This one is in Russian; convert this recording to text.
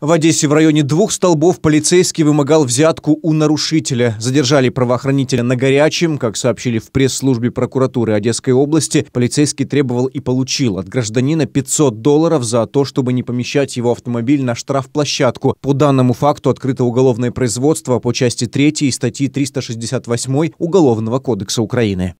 В Одессе в районе двух столбов полицейский вымогал взятку у нарушителя. Задержали правоохранителя на горячем, как сообщили в пресс-службе прокуратуры Одесской области. Полицейский требовал и получил от гражданина 500 долларов за то, чтобы не помещать его автомобиль на штрафплощадку. По данному факту открыто уголовное производство по части 3 статьи 368 Уголовного кодекса Украины.